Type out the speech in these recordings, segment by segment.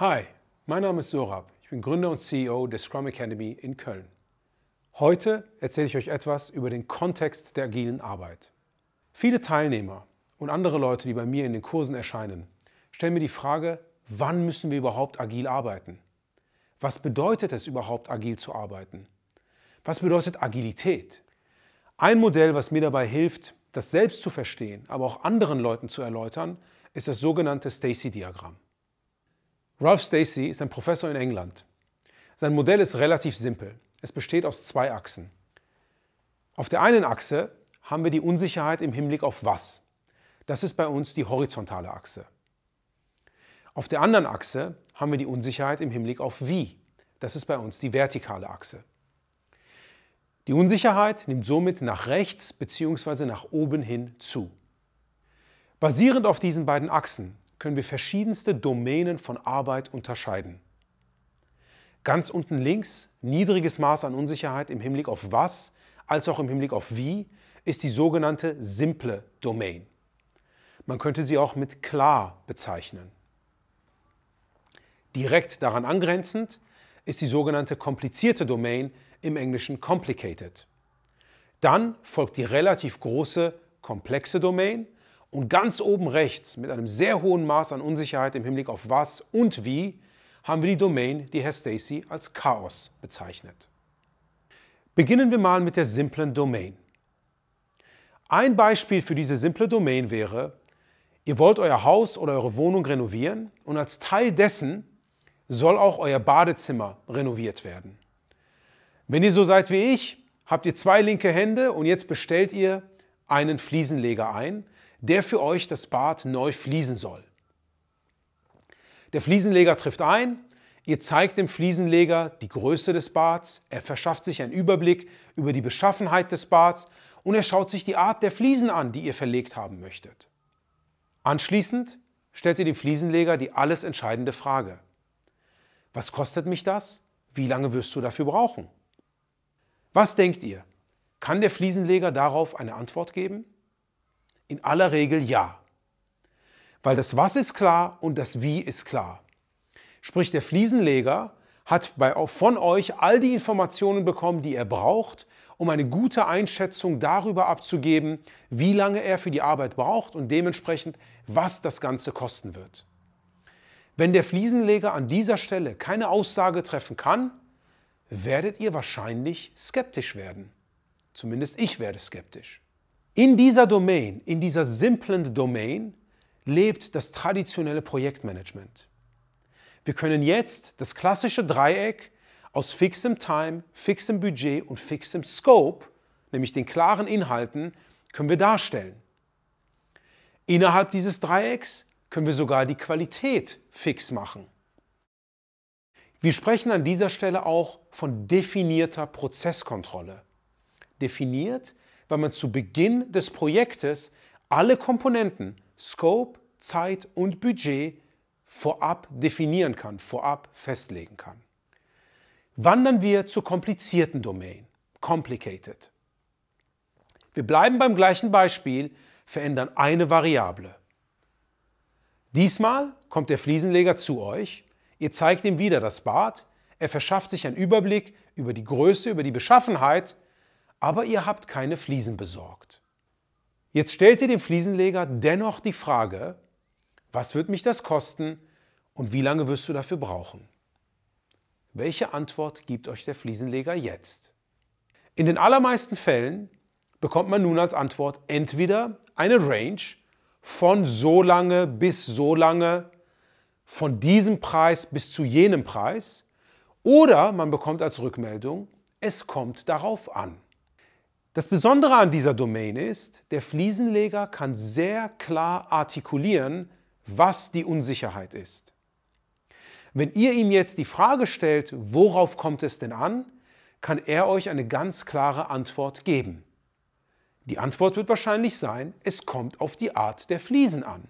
Hi, mein Name ist Sorab. Ich bin Gründer und CEO der Scrum Academy in Köln. Heute erzähle ich euch etwas über den Kontext der agilen Arbeit. Viele Teilnehmer und andere Leute, die bei mir in den Kursen erscheinen, stellen mir die Frage, wann müssen wir überhaupt agil arbeiten? Was bedeutet es überhaupt, agil zu arbeiten? Was bedeutet Agilität? Ein Modell, was mir dabei hilft, das selbst zu verstehen, aber auch anderen Leuten zu erläutern, ist das sogenannte Stacy-Diagramm. Ralph Stacey ist ein Professor in England. Sein Modell ist relativ simpel. Es besteht aus zwei Achsen. Auf der einen Achse haben wir die Unsicherheit im Hinblick auf was. Das ist bei uns die horizontale Achse. Auf der anderen Achse haben wir die Unsicherheit im Hinblick auf wie. Das ist bei uns die vertikale Achse. Die Unsicherheit nimmt somit nach rechts bzw. nach oben hin zu. Basierend auf diesen beiden Achsen können wir verschiedenste Domänen von Arbeit unterscheiden. Ganz unten links, niedriges Maß an Unsicherheit im Hinblick auf was, als auch im Hinblick auf wie, ist die sogenannte simple Domain. Man könnte sie auch mit klar bezeichnen. Direkt daran angrenzend ist die sogenannte komplizierte Domain, im Englischen complicated. Dann folgt die relativ große komplexe Domain und ganz oben rechts, mit einem sehr hohen Maß an Unsicherheit im Hinblick auf was und wie, haben wir die Domain, die Herr Stacy als Chaos bezeichnet. Beginnen wir mal mit der simplen Domain. Ein Beispiel für diese simple Domain wäre, ihr wollt euer Haus oder eure Wohnung renovieren und als Teil dessen soll auch euer Badezimmer renoviert werden. Wenn ihr so seid wie ich, habt ihr zwei linke Hände und jetzt bestellt ihr einen Fliesenleger ein, der für euch das Bad neu fließen soll. Der Fliesenleger trifft ein, ihr zeigt dem Fliesenleger die Größe des Bads, er verschafft sich einen Überblick über die Beschaffenheit des Bads und er schaut sich die Art der Fliesen an, die ihr verlegt haben möchtet. Anschließend stellt ihr dem Fliesenleger die alles entscheidende Frage. Was kostet mich das? Wie lange wirst du dafür brauchen? Was denkt ihr? Kann der Fliesenleger darauf eine Antwort geben? In aller Regel ja. Weil das Was ist klar und das Wie ist klar. Sprich, der Fliesenleger hat bei, von euch all die Informationen bekommen, die er braucht, um eine gute Einschätzung darüber abzugeben, wie lange er für die Arbeit braucht und dementsprechend, was das Ganze kosten wird. Wenn der Fliesenleger an dieser Stelle keine Aussage treffen kann, werdet ihr wahrscheinlich skeptisch werden. Zumindest ich werde skeptisch. In dieser Domain, in dieser simplen Domain, lebt das traditionelle Projektmanagement. Wir können jetzt das klassische Dreieck aus fixem Time, fixem Budget und fixem Scope, nämlich den klaren Inhalten, können wir darstellen. Innerhalb dieses Dreiecks können wir sogar die Qualität fix machen. Wir sprechen an dieser Stelle auch von definierter Prozesskontrolle definiert, weil man zu Beginn des Projektes alle Komponenten, Scope, Zeit und Budget vorab definieren kann, vorab festlegen kann. Wandern wir zur komplizierten Domain, Complicated. Wir bleiben beim gleichen Beispiel, verändern eine Variable. Diesmal kommt der Fliesenleger zu euch, ihr zeigt ihm wieder das Bad, er verschafft sich einen Überblick über die Größe, über die Beschaffenheit aber ihr habt keine Fliesen besorgt. Jetzt stellt ihr dem Fliesenleger dennoch die Frage, was wird mich das kosten und wie lange wirst du dafür brauchen? Welche Antwort gibt euch der Fliesenleger jetzt? In den allermeisten Fällen bekommt man nun als Antwort entweder eine Range von so lange bis so lange, von diesem Preis bis zu jenem Preis, oder man bekommt als Rückmeldung, es kommt darauf an. Das Besondere an dieser Domain ist, der Fliesenleger kann sehr klar artikulieren, was die Unsicherheit ist. Wenn ihr ihm jetzt die Frage stellt, worauf kommt es denn an, kann er euch eine ganz klare Antwort geben. Die Antwort wird wahrscheinlich sein, es kommt auf die Art der Fliesen an.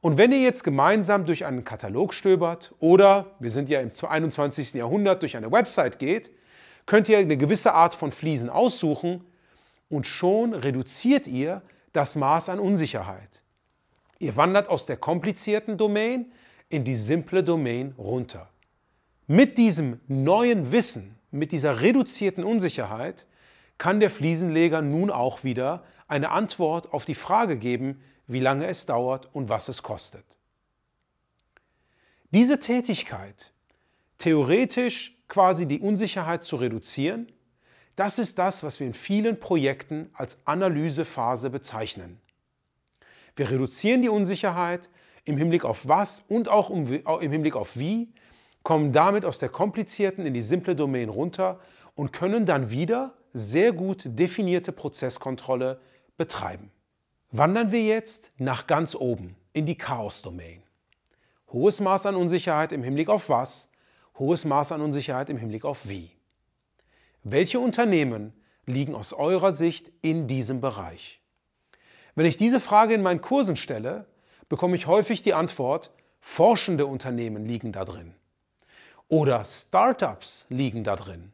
Und wenn ihr jetzt gemeinsam durch einen Katalog stöbert oder, wir sind ja im 21. Jahrhundert, durch eine Website geht, könnt ihr eine gewisse Art von Fliesen aussuchen und schon reduziert ihr das Maß an Unsicherheit. Ihr wandert aus der komplizierten Domain in die simple Domain runter. Mit diesem neuen Wissen, mit dieser reduzierten Unsicherheit, kann der Fliesenleger nun auch wieder eine Antwort auf die Frage geben, wie lange es dauert und was es kostet. Diese Tätigkeit, theoretisch quasi die Unsicherheit zu reduzieren, das ist das, was wir in vielen Projekten als Analysephase bezeichnen. Wir reduzieren die Unsicherheit im Hinblick auf was und auch im Hinblick auf wie, kommen damit aus der komplizierten in die simple Domain runter und können dann wieder sehr gut definierte Prozesskontrolle betreiben. Wandern wir jetzt nach ganz oben in die Chaos-Domain. Hohes Maß an Unsicherheit im Hinblick auf was, hohes Maß an Unsicherheit im Hinblick auf wie. Welche Unternehmen liegen aus eurer Sicht in diesem Bereich? Wenn ich diese Frage in meinen Kursen stelle, bekomme ich häufig die Antwort, forschende Unternehmen liegen da drin oder Startups liegen da drin.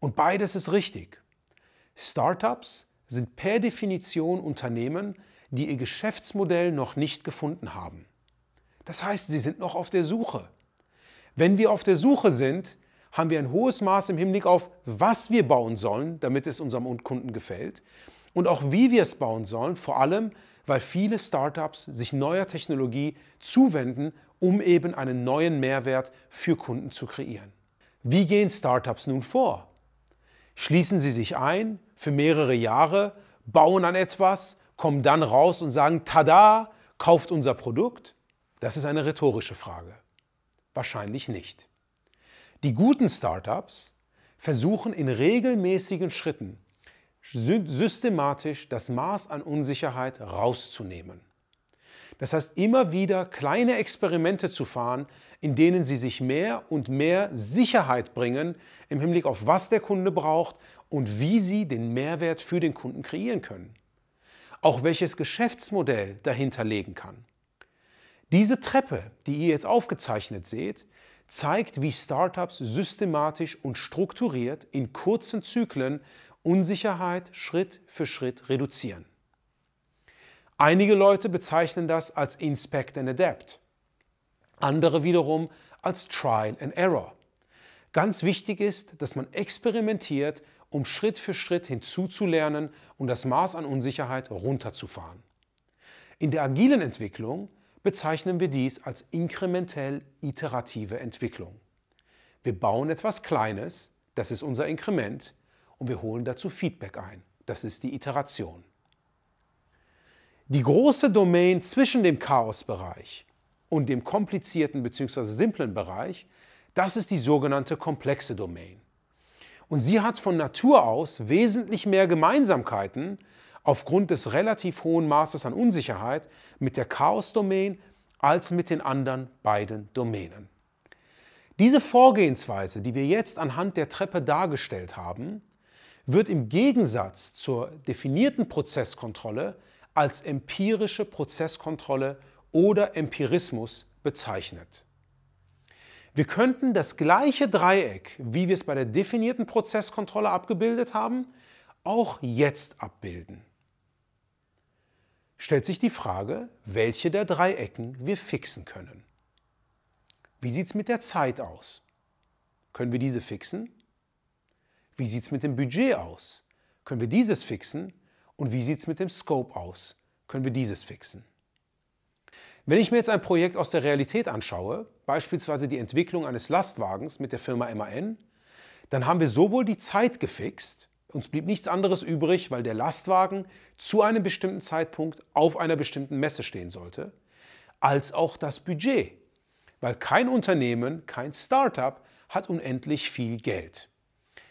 Und beides ist richtig. Startups sind per Definition Unternehmen, die ihr Geschäftsmodell noch nicht gefunden haben. Das heißt, sie sind noch auf der Suche. Wenn wir auf der Suche sind, haben wir ein hohes Maß im Hinblick auf, was wir bauen sollen, damit es unserem Kunden gefällt und auch wie wir es bauen sollen, vor allem, weil viele Startups sich neuer Technologie zuwenden, um eben einen neuen Mehrwert für Kunden zu kreieren. Wie gehen Startups nun vor? Schließen sie sich ein für mehrere Jahre, bauen an etwas, kommen dann raus und sagen, tada, kauft unser Produkt? Das ist eine rhetorische Frage. Wahrscheinlich nicht. Die guten Startups versuchen in regelmäßigen Schritten systematisch das Maß an Unsicherheit rauszunehmen. Das heißt, immer wieder kleine Experimente zu fahren, in denen sie sich mehr und mehr Sicherheit bringen im Hinblick auf, was der Kunde braucht und wie sie den Mehrwert für den Kunden kreieren können. Auch welches Geschäftsmodell dahinter legen kann. Diese Treppe, die ihr jetzt aufgezeichnet seht, zeigt, wie Startups systematisch und strukturiert in kurzen Zyklen Unsicherheit Schritt für Schritt reduzieren. Einige Leute bezeichnen das als Inspect and Adapt, andere wiederum als Trial and Error. Ganz wichtig ist, dass man experimentiert, um Schritt für Schritt hinzuzulernen und das Maß an Unsicherheit runterzufahren. In der agilen Entwicklung bezeichnen wir dies als inkrementell iterative Entwicklung. Wir bauen etwas Kleines, das ist unser Inkrement, und wir holen dazu Feedback ein, das ist die Iteration. Die große Domain zwischen dem Chaosbereich und dem komplizierten bzw. simplen Bereich, das ist die sogenannte komplexe Domain. Und sie hat von Natur aus wesentlich mehr Gemeinsamkeiten aufgrund des relativ hohen Maßes an Unsicherheit mit der Chaos-Domain als mit den anderen beiden Domänen. Diese Vorgehensweise, die wir jetzt anhand der Treppe dargestellt haben, wird im Gegensatz zur definierten Prozesskontrolle als empirische Prozesskontrolle oder Empirismus bezeichnet. Wir könnten das gleiche Dreieck, wie wir es bei der definierten Prozesskontrolle abgebildet haben, auch jetzt abbilden stellt sich die Frage, welche der Dreiecken wir fixen können. Wie sieht es mit der Zeit aus? Können wir diese fixen? Wie sieht es mit dem Budget aus? Können wir dieses fixen? Und wie sieht es mit dem Scope aus? Können wir dieses fixen? Wenn ich mir jetzt ein Projekt aus der Realität anschaue, beispielsweise die Entwicklung eines Lastwagens mit der Firma MAN, dann haben wir sowohl die Zeit gefixt, uns blieb nichts anderes übrig, weil der Lastwagen zu einem bestimmten Zeitpunkt auf einer bestimmten Messe stehen sollte, als auch das Budget. Weil kein Unternehmen, kein Startup hat unendlich viel Geld.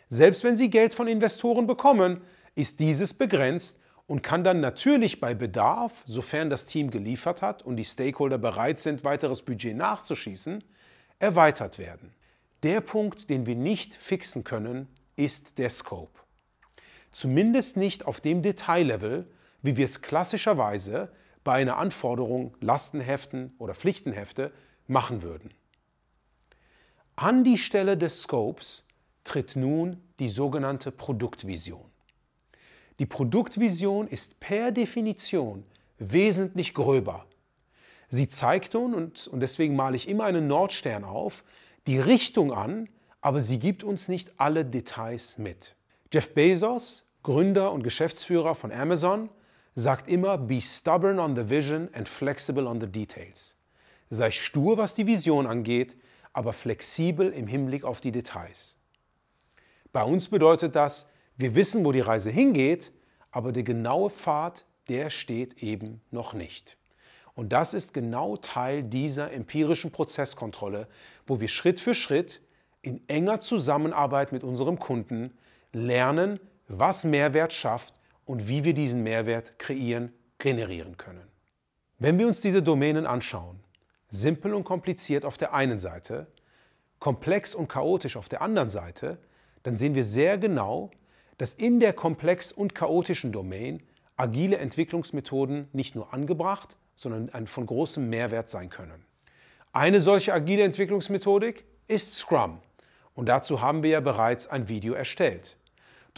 Selbst wenn sie Geld von Investoren bekommen, ist dieses begrenzt und kann dann natürlich bei Bedarf, sofern das Team geliefert hat und die Stakeholder bereit sind, weiteres Budget nachzuschießen, erweitert werden. Der Punkt, den wir nicht fixen können, ist der Scope. Zumindest nicht auf dem Detaillevel, wie wir es klassischerweise bei einer Anforderung Lastenheften oder Pflichtenhefte machen würden. An die Stelle des Scopes tritt nun die sogenannte Produktvision. Die Produktvision ist per Definition wesentlich gröber. Sie zeigt uns, und deswegen male ich immer einen Nordstern auf, die Richtung an, aber sie gibt uns nicht alle Details mit. Jeff Bezos Gründer und Geschäftsführer von Amazon, sagt immer, be stubborn on the vision and flexible on the details. Sei stur, was die Vision angeht, aber flexibel im Hinblick auf die Details. Bei uns bedeutet das, wir wissen, wo die Reise hingeht, aber der genaue Pfad, der steht eben noch nicht. Und das ist genau Teil dieser empirischen Prozesskontrolle, wo wir Schritt für Schritt in enger Zusammenarbeit mit unserem Kunden lernen, was Mehrwert schafft und wie wir diesen Mehrwert kreieren, generieren können. Wenn wir uns diese Domänen anschauen, simpel und kompliziert auf der einen Seite, komplex und chaotisch auf der anderen Seite, dann sehen wir sehr genau, dass in der komplex und chaotischen Domain agile Entwicklungsmethoden nicht nur angebracht, sondern von großem Mehrwert sein können. Eine solche agile Entwicklungsmethodik ist Scrum und dazu haben wir ja bereits ein Video erstellt.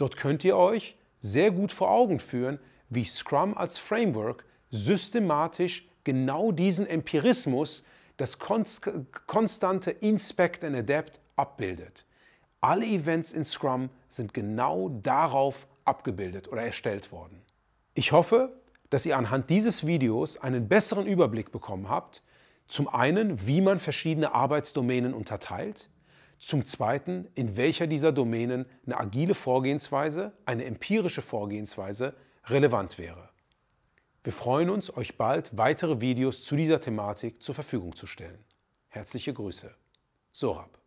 Dort könnt ihr euch sehr gut vor Augen führen, wie Scrum als Framework systematisch genau diesen Empirismus, das konstante Inspect and Adapt abbildet. Alle Events in Scrum sind genau darauf abgebildet oder erstellt worden. Ich hoffe, dass ihr anhand dieses Videos einen besseren Überblick bekommen habt, zum einen, wie man verschiedene Arbeitsdomänen unterteilt, zum Zweiten, in welcher dieser Domänen eine agile Vorgehensweise, eine empirische Vorgehensweise relevant wäre. Wir freuen uns, euch bald weitere Videos zu dieser Thematik zur Verfügung zu stellen. Herzliche Grüße. Sorab.